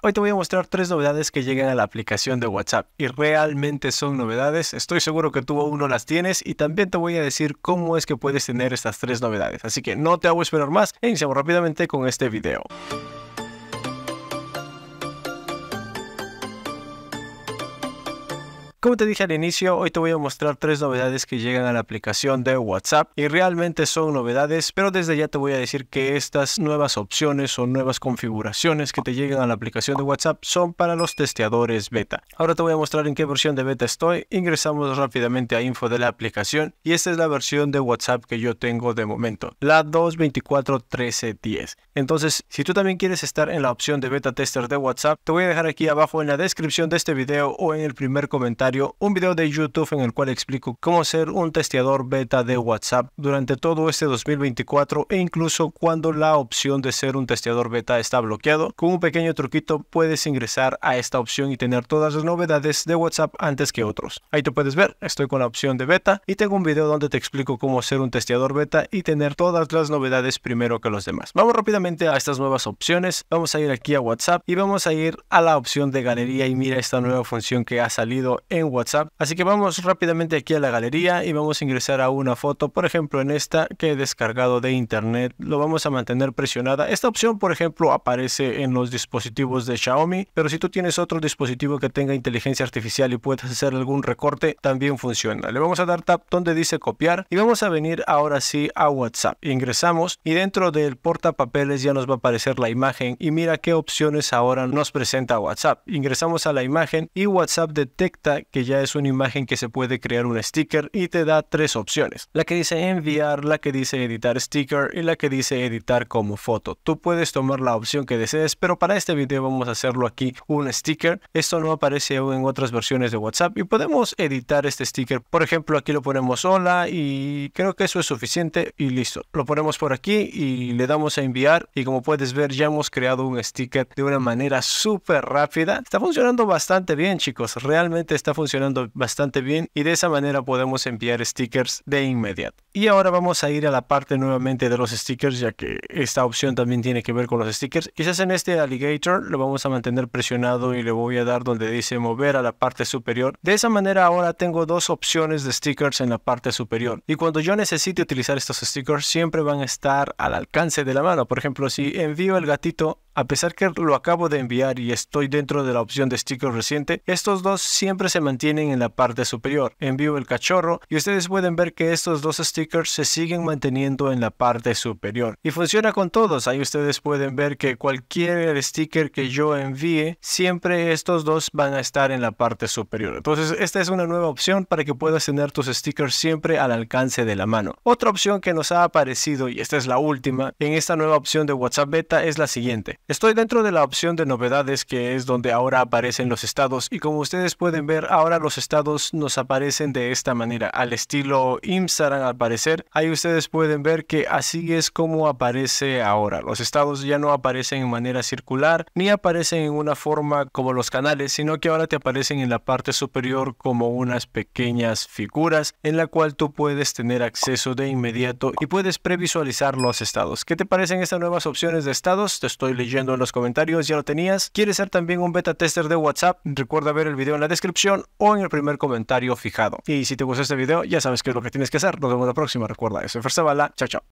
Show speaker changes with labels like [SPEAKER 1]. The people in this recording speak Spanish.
[SPEAKER 1] Hoy te voy a mostrar tres novedades que llegan a la aplicación de WhatsApp y realmente son novedades. Estoy seguro que tú aún no las tienes y también te voy a decir cómo es que puedes tener estas tres novedades. Así que no te hago esperar más e iniciamos rápidamente con este video. Como te dije al inicio, hoy te voy a mostrar tres novedades que llegan a la aplicación de WhatsApp y realmente son novedades, pero desde ya te voy a decir que estas nuevas opciones o nuevas configuraciones que te llegan a la aplicación de WhatsApp son para los testeadores beta. Ahora te voy a mostrar en qué versión de beta estoy, ingresamos rápidamente a info de la aplicación y esta es la versión de WhatsApp que yo tengo de momento, la 2.24.13.10. Entonces, si tú también quieres estar en la opción de beta tester de WhatsApp, te voy a dejar aquí abajo en la descripción de este video o en el primer comentario un video de YouTube en el cual explico cómo ser un testeador beta de WhatsApp durante todo este 2024 e incluso cuando la opción de ser un testeador beta está bloqueado. Con un pequeño truquito puedes ingresar a esta opción y tener todas las novedades de WhatsApp antes que otros. Ahí tú puedes ver, estoy con la opción de beta y tengo un video donde te explico cómo ser un testeador beta y tener todas las novedades primero que los demás. Vamos rápidamente a estas nuevas opciones. Vamos a ir aquí a WhatsApp y vamos a ir a la opción de galería y mira esta nueva función que ha salido WhatsApp. Así que vamos rápidamente aquí a la galería y vamos a ingresar a una foto, por ejemplo en esta que he descargado de internet. Lo vamos a mantener presionada. Esta opción, por ejemplo, aparece en los dispositivos de Xiaomi, pero si tú tienes otro dispositivo que tenga inteligencia artificial y puedes hacer algún recorte, también funciona. Le vamos a dar tap donde dice copiar y vamos a venir ahora sí a WhatsApp. Ingresamos y dentro del portapapeles ya nos va a aparecer la imagen y mira qué opciones ahora nos presenta WhatsApp. Ingresamos a la imagen y WhatsApp detecta que ya es una imagen que se puede crear un sticker y te da tres opciones. La que dice enviar, la que dice editar sticker y la que dice editar como foto. Tú puedes tomar la opción que desees, pero para este video vamos a hacerlo aquí un sticker. Esto no aparece aún en otras versiones de WhatsApp y podemos editar este sticker. Por ejemplo, aquí lo ponemos hola y creo que eso es suficiente y listo. Lo ponemos por aquí y le damos a enviar y como puedes ver ya hemos creado un sticker de una manera súper rápida. Está funcionando bastante bien chicos, realmente está funcionando bastante bien y de esa manera podemos enviar stickers de inmediato. Y ahora vamos a ir a la parte nuevamente de los stickers ya que esta opción también tiene que ver con los stickers. Quizás en este alligator lo vamos a mantener presionado y le voy a dar donde dice mover a la parte superior. De esa manera ahora tengo dos opciones de stickers en la parte superior y cuando yo necesite utilizar estos stickers siempre van a estar al alcance de la mano. Por ejemplo, si envío el gatito a pesar que lo acabo de enviar y estoy dentro de la opción de sticker reciente, estos dos siempre se mantienen en la parte superior. Envío el cachorro y ustedes pueden ver que estos dos stickers se siguen manteniendo en la parte superior. Y funciona con todos, ahí ustedes pueden ver que cualquier sticker que yo envíe, siempre estos dos van a estar en la parte superior. Entonces esta es una nueva opción para que puedas tener tus stickers siempre al alcance de la mano. Otra opción que nos ha aparecido y esta es la última en esta nueva opción de WhatsApp Beta es la siguiente. Estoy dentro de la opción de novedades que es donde ahora aparecen los estados y como ustedes pueden ver ahora los estados nos aparecen de esta manera al estilo Instagram al parecer ahí ustedes pueden ver que así es como aparece ahora los estados ya no aparecen en manera circular ni aparecen en una forma como los canales sino que ahora te aparecen en la parte superior como unas pequeñas figuras en la cual tú puedes tener acceso de inmediato y puedes previsualizar los estados ¿qué te parecen estas nuevas opciones de estados? te estoy leyendo en los comentarios, ya lo tenías. ¿Quieres ser también un beta tester de WhatsApp? Recuerda ver el video en la descripción o en el primer comentario fijado. Y si te gustó este video, ya sabes qué es lo que tienes que hacer. Nos vemos la próxima. Recuerda, eso es Chao, chao.